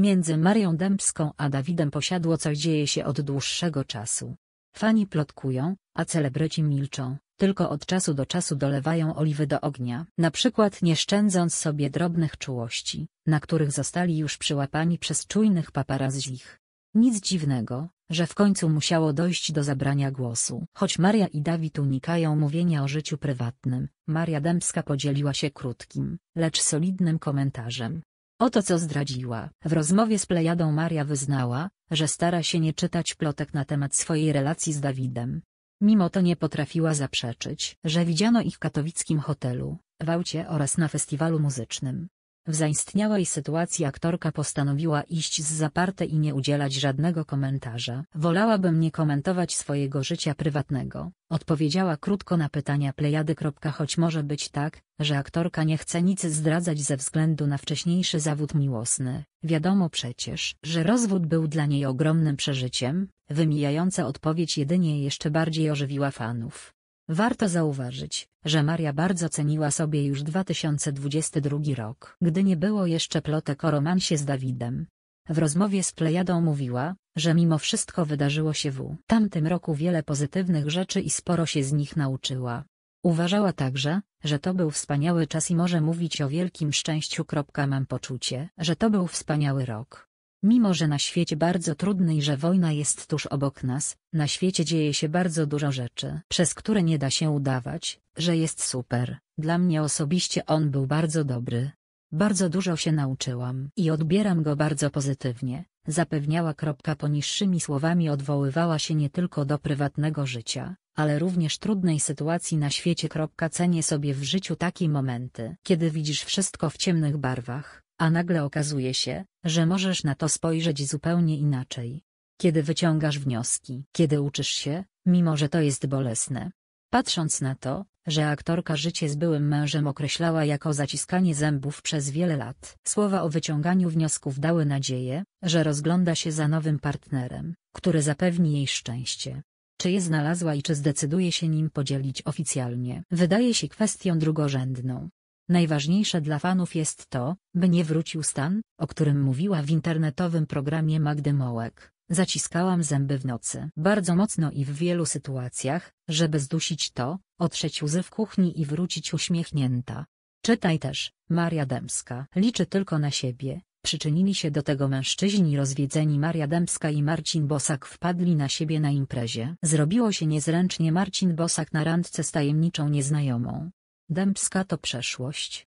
Między Marią Dębską a Dawidem Posiadło coś dzieje się od dłuższego czasu. Fani plotkują, a celebryci milczą, tylko od czasu do czasu dolewają oliwy do ognia, na przykład nie szczędząc sobie drobnych czułości, na których zostali już przyłapani przez czujnych paparazzich. Nic dziwnego, że w końcu musiało dojść do zabrania głosu. Choć Maria i Dawid unikają mówienia o życiu prywatnym, Maria Dębska podzieliła się krótkim, lecz solidnym komentarzem. Oto co zdradziła. W rozmowie z Plejadą Maria wyznała, że stara się nie czytać plotek na temat swojej relacji z Dawidem. Mimo to nie potrafiła zaprzeczyć, że widziano ich w katowickim hotelu, w aucie oraz na festiwalu muzycznym. W zaistniałej sytuacji aktorka postanowiła iść z zaparte i nie udzielać żadnego komentarza. Wolałabym nie komentować swojego życia prywatnego. Odpowiedziała krótko na pytania plejady. Choć może być tak, że aktorka nie chce nic zdradzać ze względu na wcześniejszy zawód miłosny. Wiadomo przecież, że rozwód był dla niej ogromnym przeżyciem. Wymijająca odpowiedź jedynie jeszcze bardziej ożywiła fanów. Warto zauważyć, że Maria bardzo ceniła sobie już 2022 rok, gdy nie było jeszcze plotek o romansie z Dawidem. W rozmowie z Plejadą mówiła, że mimo wszystko wydarzyło się w tamtym roku wiele pozytywnych rzeczy i sporo się z nich nauczyła. Uważała także, że to był wspaniały czas i może mówić o wielkim szczęściu. Mam poczucie, że to był wspaniały rok. Mimo że na świecie bardzo trudny i że wojna jest tuż obok nas, na świecie dzieje się bardzo dużo rzeczy, przez które nie da się udawać, że jest super. Dla mnie osobiście on był bardzo dobry. Bardzo dużo się nauczyłam i odbieram go bardzo pozytywnie, zapewniała. Poniższymi słowami odwoływała się nie tylko do prywatnego życia, ale również trudnej sytuacji na świecie. Cenię sobie w życiu takie momenty, kiedy widzisz wszystko w ciemnych barwach, a nagle okazuje się, że możesz na to spojrzeć zupełnie inaczej. Kiedy wyciągasz wnioski, kiedy uczysz się, mimo że to jest bolesne. Patrząc na to, że aktorka życie z byłym mężem określała jako zaciskanie zębów przez wiele lat. Słowa o wyciąganiu wniosków dały nadzieję, że rozgląda się za nowym partnerem, który zapewni jej szczęście. Czy je znalazła i czy zdecyduje się nim podzielić oficjalnie? Wydaje się kwestią drugorzędną. Najważniejsze dla fanów jest to, by nie wrócił stan, o którym mówiła w internetowym programie Magdy Mołek. Zaciskałam zęby w nocy bardzo mocno i w wielu sytuacjach, żeby zdusić to, otrzeć łzy w kuchni i wrócić uśmiechnięta. Czytaj też, Maria Dębska liczy tylko na siebie. Przyczynili się do tego mężczyźni rozwiedzeni Maria Dębska i Marcin Bosak wpadli na siebie na imprezie. Zrobiło się niezręcznie Marcin Bosak na randce z tajemniczą nieznajomą. Dębska to przeszłość.